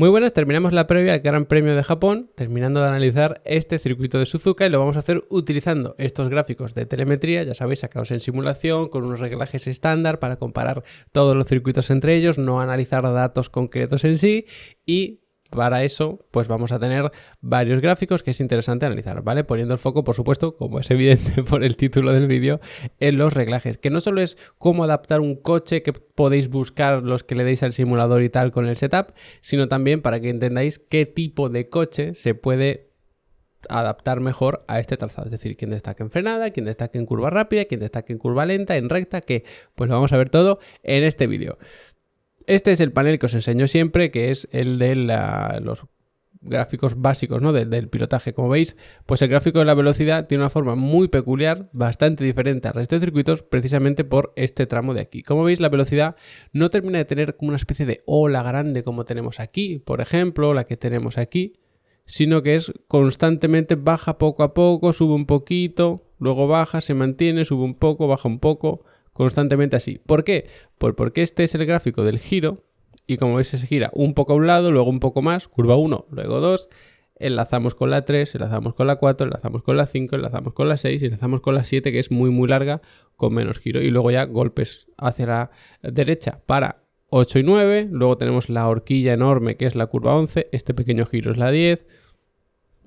Muy buenas, terminamos la previa al Gran Premio de Japón, terminando de analizar este circuito de Suzuka y lo vamos a hacer utilizando estos gráficos de telemetría, ya sabéis, sacados en simulación, con unos reglajes estándar para comparar todos los circuitos entre ellos, no analizar datos concretos en sí y para eso, pues vamos a tener varios gráficos que es interesante analizar, ¿vale? Poniendo el foco, por supuesto, como es evidente por el título del vídeo, en los reglajes, que no solo es cómo adaptar un coche que podéis buscar los que le deis al simulador y tal con el setup, sino también para que entendáis qué tipo de coche se puede adaptar mejor a este trazado. Es decir, quién destaca en frenada, quién destaque en curva rápida, quién destaque en curva lenta, en recta, que pues lo vamos a ver todo en este vídeo. Este es el panel que os enseño siempre, que es el de los gráficos básicos ¿no? del pilotaje. Como veis, pues el gráfico de la velocidad tiene una forma muy peculiar, bastante diferente al resto de circuitos, precisamente por este tramo de aquí. Como veis, la velocidad no termina de tener como una especie de ola grande como tenemos aquí, por ejemplo, la que tenemos aquí, sino que es constantemente baja poco a poco, sube un poquito, luego baja, se mantiene, sube un poco, baja un poco constantemente así. ¿Por qué? Pues porque este es el gráfico del giro y como veis se gira un poco a un lado, luego un poco más, curva 1, luego 2, enlazamos con la 3, enlazamos con la 4, enlazamos con la 5, enlazamos con la 6 enlazamos con la 7 que es muy muy larga con menos giro y luego ya golpes hacia la derecha para 8 y 9, luego tenemos la horquilla enorme que es la curva 11, este pequeño giro es la 10,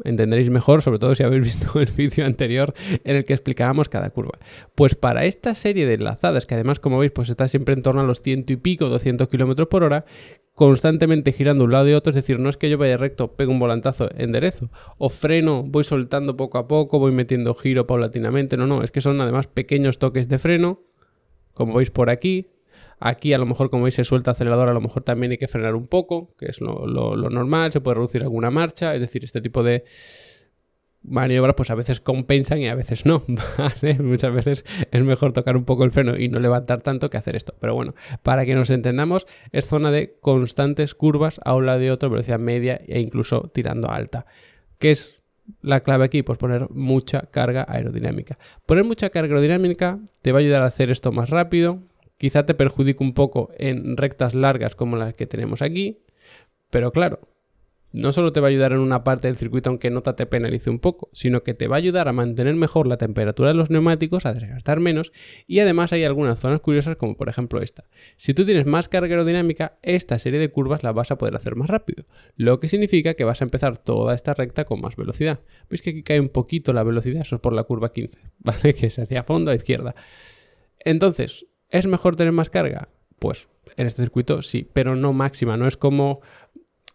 entenderéis mejor, sobre todo si habéis visto el vídeo anterior en el que explicábamos cada curva. Pues para esta serie de enlazadas, que además como veis pues está siempre en torno a los ciento y pico, 200 kilómetros por hora, constantemente girando un lado y otro, es decir, no es que yo vaya recto, pego un volantazo, enderezo, o freno, voy soltando poco a poco, voy metiendo giro paulatinamente, no, no, es que son además pequeños toques de freno, como veis por aquí, Aquí a lo mejor, como veis, se suelta acelerador, a lo mejor también hay que frenar un poco, que es lo, normal, se puede reducir alguna marcha, es decir, este tipo de maniobras pues a veces compensan y a veces no, Muchas veces es mejor tocar un poco el freno y no levantar tanto que hacer esto. Pero bueno, para que nos entendamos, es zona de constantes curvas a un lado y otro, velocidad media e incluso tirando alta. ¿Qué es la clave aquí? Pues poner mucha carga aerodinámica. Poner mucha carga aerodinámica te va a ayudar a hacer esto más rápido, Quizá te perjudique un poco en rectas largas como las que tenemos aquí, pero claro, no solo te va a ayudar en una parte del circuito aunque nota te penalice un poco, sino que te va a ayudar a mantener mejor la temperatura de los neumáticos, a desgastar menos y además hay algunas zonas curiosas como por ejemplo esta. Si tú tienes más carga aerodinámica, esta serie de curvas la vas a poder hacer más rápido, lo que significa que vas a empezar toda esta recta con más velocidad. Veis que aquí cae un poquito la velocidad, eso es por la curva 15, ¿vale? Que se hacia fondo a izquierda. Entonces, ¿Es mejor tener más carga? Pues en este circuito sí, pero no máxima, no es como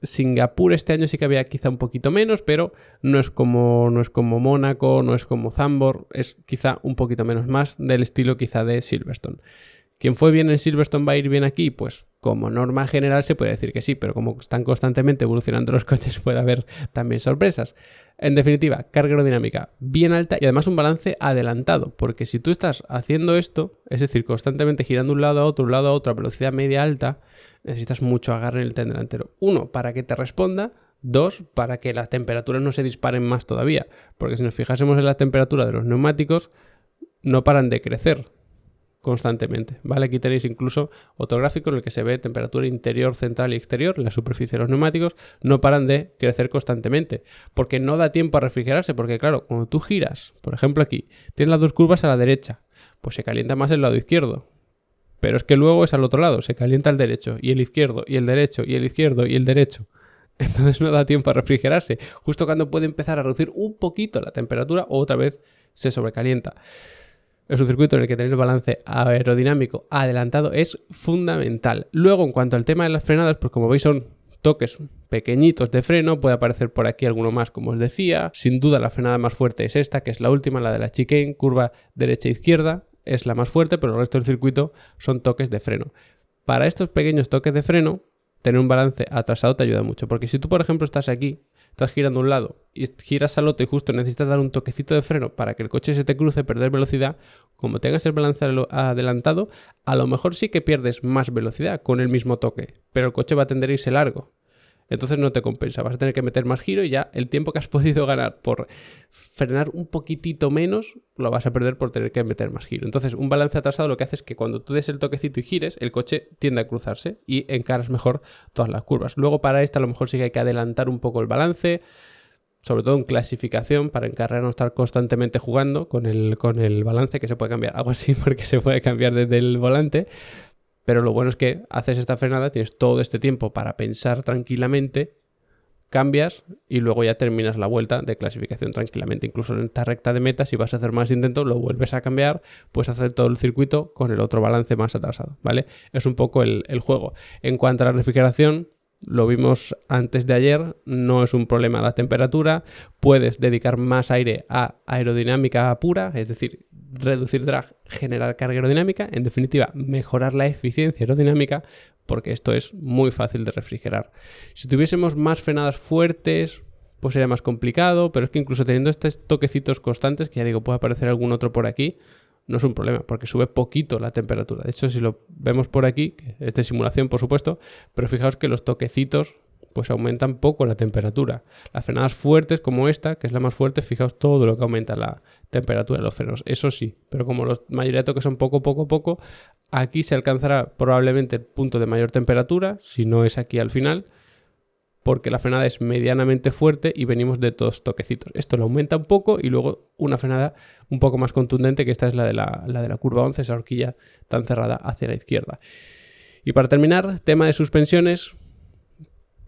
Singapur este año sí que había quizá un poquito menos, pero no es como, no es como Mónaco, no es como Zambor, es quizá un poquito menos más del estilo quizá de Silverstone. ¿Quién fue bien en Silverstone va a ir bien aquí? Pues como norma general se puede decir que sí, pero como están constantemente evolucionando los coches puede haber también sorpresas. En definitiva, carga aerodinámica bien alta y además un balance adelantado, porque si tú estás haciendo esto, es decir, constantemente girando un lado a otro, un lado a otro a velocidad media alta, necesitas mucho agarre en el tren delantero. Uno, para que te responda. Dos, para que las temperaturas no se disparen más todavía, porque si nos fijásemos en la temperatura de los neumáticos, no paran de crecer constantemente. ¿vale? Aquí tenéis incluso otro gráfico en el que se ve temperatura interior, central y exterior. La superficie de los neumáticos no paran de crecer constantemente porque no da tiempo a refrigerarse. Porque claro, cuando tú giras, por ejemplo aquí, tienes las dos curvas a la derecha, pues se calienta más el lado izquierdo. Pero es que luego es al otro lado, se calienta el derecho y el izquierdo y el derecho y el izquierdo y el derecho. Entonces no da tiempo a refrigerarse. Justo cuando puede empezar a reducir un poquito la temperatura, otra vez se sobrecalienta es un circuito en el que tener el balance aerodinámico adelantado es fundamental. Luego, en cuanto al tema de las frenadas, pues como veis son toques pequeñitos de freno, puede aparecer por aquí alguno más como os decía. Sin duda la frenada más fuerte es esta, que es la última, la de la chicane, curva derecha e izquierda, es la más fuerte, pero el resto del circuito son toques de freno. Para estos pequeños toques de freno, tener un balance atrasado te ayuda mucho, porque si tú por ejemplo estás aquí estás girando a un lado y giras al otro y justo necesitas dar un toquecito de freno para que el coche se te cruce, perder velocidad, como tengas el balance adelantado, a lo mejor sí que pierdes más velocidad con el mismo toque, pero el coche va a tender a irse largo. Entonces no te compensa, vas a tener que meter más giro y ya el tiempo que has podido ganar por frenar un poquitito menos lo vas a perder por tener que meter más giro. Entonces un balance atrasado lo que hace es que cuando tú des el toquecito y gires, el coche tiende a cruzarse y encaras mejor todas las curvas. Luego para esta a lo mejor sí que hay que adelantar un poco el balance sobre todo en clasificación, para encarrar no estar constantemente jugando con el, con el balance que se puede cambiar. Algo así porque se puede cambiar desde el volante, pero lo bueno es que haces esta frenada, tienes todo este tiempo para pensar tranquilamente, cambias y luego ya terminas la vuelta de clasificación tranquilamente. Incluso en esta recta de meta, si vas a hacer más intentos, lo vuelves a cambiar, puedes hacer todo el circuito con el otro balance más atrasado, ¿vale? Es un poco el, el juego. En cuanto a la refrigeración, lo vimos antes de ayer, no es un problema la temperatura, puedes dedicar más aire a aerodinámica pura, es decir, reducir drag, generar carga aerodinámica, en definitiva, mejorar la eficiencia aerodinámica, porque esto es muy fácil de refrigerar. Si tuviésemos más frenadas fuertes, pues sería más complicado, pero es que incluso teniendo estos toquecitos constantes, que ya digo, puede aparecer algún otro por aquí, no es un problema, porque sube poquito la temperatura. De hecho, si lo vemos por aquí, es simulación, por supuesto, pero fijaos que los toquecitos pues aumentan poco la temperatura. Las frenadas fuertes como esta, que es la más fuerte, fijaos todo lo que aumenta la temperatura de los frenos, eso sí, pero como los mayoría de toques son poco, poco, poco, aquí se alcanzará probablemente el punto de mayor temperatura, si no es aquí al final, porque la frenada es medianamente fuerte y venimos de todos toquecitos. Esto lo aumenta un poco y luego una frenada un poco más contundente, que esta es la de la, la de la curva 11, esa horquilla tan cerrada hacia la izquierda. Y para terminar, tema de suspensiones,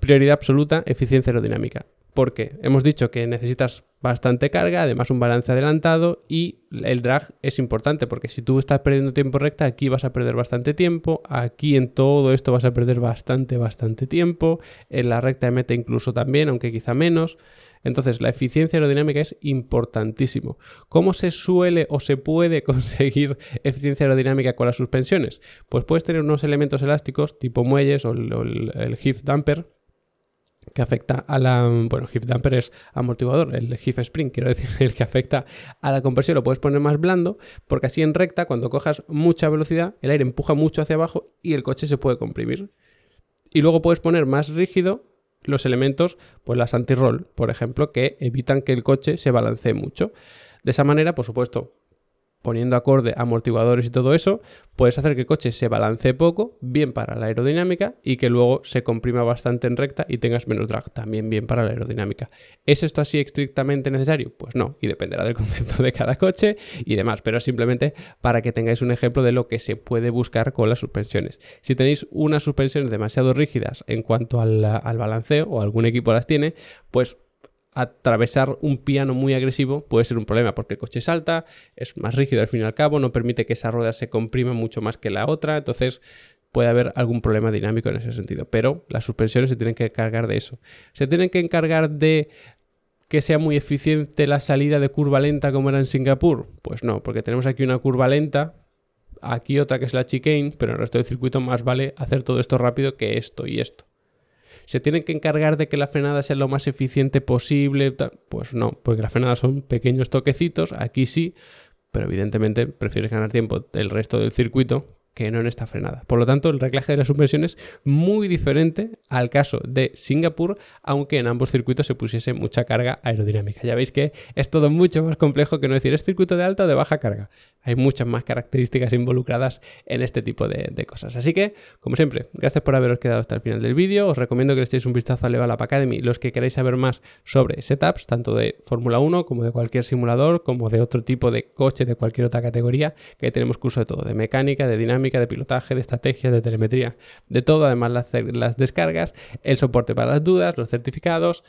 prioridad absoluta, eficiencia aerodinámica. ¿Por qué? Hemos dicho que necesitas bastante carga, además un balance adelantado y el drag es importante porque si tú estás perdiendo tiempo recta, aquí vas a perder bastante tiempo, aquí en todo esto vas a perder bastante, bastante tiempo, en la recta de meta incluso también, aunque quizá menos. Entonces, la eficiencia aerodinámica es importantísimo. ¿Cómo se suele o se puede conseguir eficiencia aerodinámica con las suspensiones? Pues puedes tener unos elementos elásticos tipo muelles o el, el, damper que afecta a la... Bueno, Damper es amortiguador, el hif Spring, quiero decir, el que afecta a la compresión. Lo puedes poner más blando porque así en recta, cuando cojas mucha velocidad, el aire empuja mucho hacia abajo y el coche se puede comprimir. Y luego puedes poner más rígido los elementos, pues las anti-roll, por ejemplo, que evitan que el coche se balancee mucho. De esa manera, por supuesto, poniendo acorde amortiguadores y todo eso, puedes hacer que el coche se balancee poco, bien para la aerodinámica, y que luego se comprima bastante en recta y tengas menos drag, también bien para la aerodinámica. ¿Es esto así estrictamente necesario? Pues no, y dependerá del concepto de cada coche y demás, pero simplemente para que tengáis un ejemplo de lo que se puede buscar con las suspensiones. Si tenéis unas suspensiones demasiado rígidas en cuanto al, al balanceo, o algún equipo las tiene, pues atravesar un piano muy agresivo puede ser un problema porque el coche salta, es más rígido al fin y al cabo, no permite que esa rueda se comprima mucho más que la otra, entonces puede haber algún problema dinámico en ese sentido. Pero las suspensiones se tienen que encargar de eso. Se tienen que encargar de que sea muy eficiente la salida de curva lenta como era en Singapur. Pues no, porque tenemos aquí una curva lenta, aquí otra que es la chicane, pero en el resto del circuito más vale hacer todo esto rápido que esto y esto se tienen que encargar de que la frenada sea lo más eficiente posible. Pues no, porque las frenadas son pequeños toquecitos, aquí sí, pero evidentemente prefieres ganar tiempo el resto del circuito que no en esta frenada. Por lo tanto, el reclaje de la suspensión es muy diferente al caso de Singapur, aunque en ambos circuitos se pusiese mucha carga aerodinámica. Ya veis que es todo mucho más complejo que no decir es circuito de alta o de baja carga. Hay muchas más características involucradas en este tipo de, cosas. Así que, como siempre, gracias por haberos quedado hasta el final del vídeo. Os recomiendo que le echéis un vistazo a la Academy los que queráis saber más sobre setups, tanto de Fórmula 1 como de cualquier simulador, como de otro tipo de coche, de cualquier otra categoría, que tenemos curso de todo, de mecánica, de dinámica de pilotaje, de estrategias, de telemetría, de todo, además las, las descargas, el soporte para las dudas, los certificados,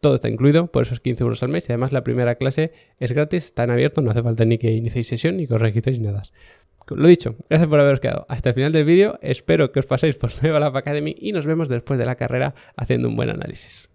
todo está incluido, por esos 15 euros al mes. Y además la primera clase es gratis, está en abierto, no hace falta ni que iniciéis sesión, ni que os registréis ni nada. Lo dicho, gracias por haberos quedado hasta el final del vídeo. Espero que os paséis por Nueva Lab Academy y nos vemos después de la carrera haciendo un buen análisis.